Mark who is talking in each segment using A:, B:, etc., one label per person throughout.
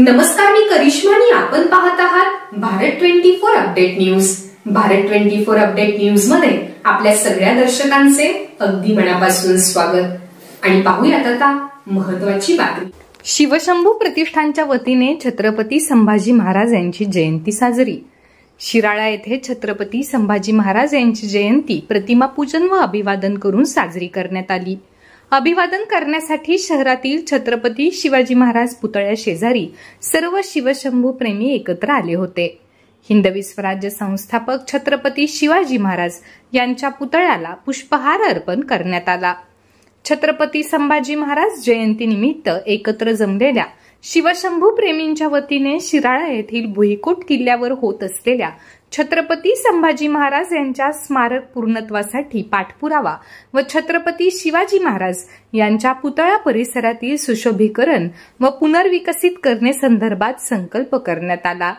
A: नमस्कार मी करिश्मा आणि आपण पाहत आहात Bharat twenty four update news Bharat twenty four update news मध्ये आपल्या सगळ्या दर्शकांचे अगदी मनापासून स्वागत आणि पाहूयात आता महत्वाची बातमी
B: शिवशंभू प्रतिष्ठानच्या वतीने छत्रपती संभाजी महाराज यांची जयंती साजरी शिराळा येथे छत्रपती संभाजी महाराज यांची जयंती प्रतिमा पूजन व अभिवादन करून साजरी करण्यात आली अभिवादन करण्यासाठी शहरातील छत्रपती शिवाजी महाराज पुतळ्या शेजारी सर्व शिवशंभू प्रेमी एकत्र आले होते हिंदवी स्वराज्य संस्थापक छत्रपती शिवाजी महाराज यांच्या पुतळ्याला पुष्पहार अर्पण करण्यात आला छत्रपती संभाजी महाराज जयंतीनिमित्त एकत्र जमलेल्या शिवशंभू प्रेमींच्या वतीने शिराळा येथील भुईकोट किल्ल्यावर होत असलेल्या छत्रपती संभाजी महाराज यांच्या स्मारक पूर्णत्वासाठी पाठपुरावा व छत्रपती शिवाजी महाराज यांच्या पुतळा परिसरातील सुशोभीकरण व पुनर्विकसित करणे संदर्भात संकल्प करण्यात आला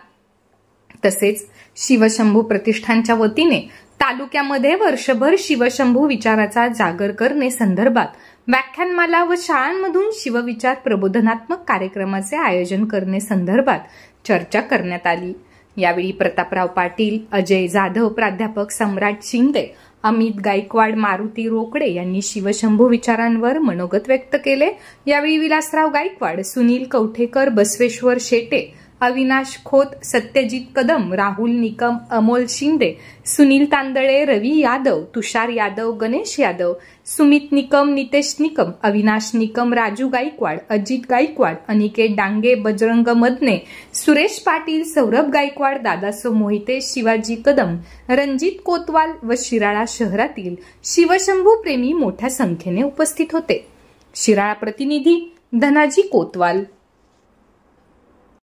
B: तसेच शिवशंभू प्रतिष्ठानच्या वतीने तालुक्यामध्ये वर्षभर शिवशंभू विचाराचा जागर करणे संदर्भात व्याख्यानमाला व शाळांमधून शिवविचार प्रबोधनात्मक कार्यक्रमाचे आयोजन करणे संदर्भात चर्चा करण्यात आली यावेळी प्रतापराव पाटील अजय जाधव प्राध्यापक सम्राट शिंदे अमित गायकवाड मारुती रोकडे यांनी शिवशंभू विचारांवर मनोगत व्यक्त केले यावेळी विलासराव गायकवाड सुनील कवठेकर बसवेश्वर शेटे अविनाश खोत सत्यजित कदम राहुल निकम अमोल शिंदे सुनील तांदळे रवी यादव तुषार यादव गणेश यादव सुमित निकम नितेश निकम अविनाश निकम राजू गायकवाड अजित गायकवाड अनिकेत डांगे बजरंग मदने सुरेश पाटील सौरभ गायकवाड दादासो मोहिते शिवाजी कदम रणजित कोतवाल व शिराळा शहरातील शिवशंभू प्रेमी मोठ्या संख्येने उपस्थित होते शिराळा प्रतिनिधी धनाजी कोतवाल